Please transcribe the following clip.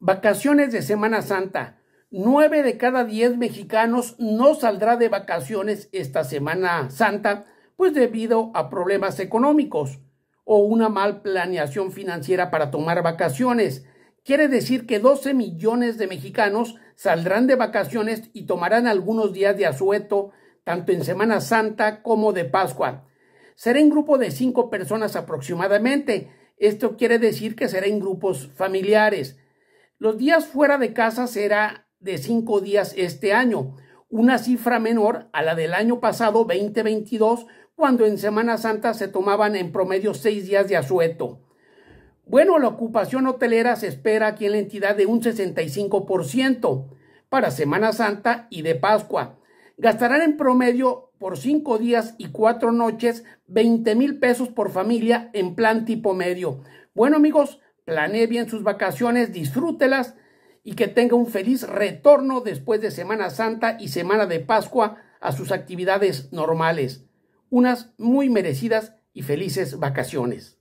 Vacaciones de Semana Santa. Nueve de cada diez mexicanos no saldrá de vacaciones esta Semana Santa, pues debido a problemas económicos o una mal planeación financiera para tomar vacaciones. Quiere decir que 12 millones de mexicanos saldrán de vacaciones y tomarán algunos días de asueto, tanto en Semana Santa como de Pascua. Será en grupo de cinco personas aproximadamente. Esto quiere decir que será en grupos familiares. Los días fuera de casa será de cinco días este año, una cifra menor a la del año pasado 2022, cuando en Semana Santa se tomaban en promedio seis días de asueto. Bueno, la ocupación hotelera se espera aquí en la entidad de un 65% para Semana Santa y de Pascua. Gastarán en promedio por cinco días y cuatro noches 20 mil pesos por familia en plan tipo medio. Bueno amigos, planee bien sus vacaciones, disfrútelas y que tenga un feliz retorno después de Semana Santa y Semana de Pascua a sus actividades normales. Unas muy merecidas y felices vacaciones.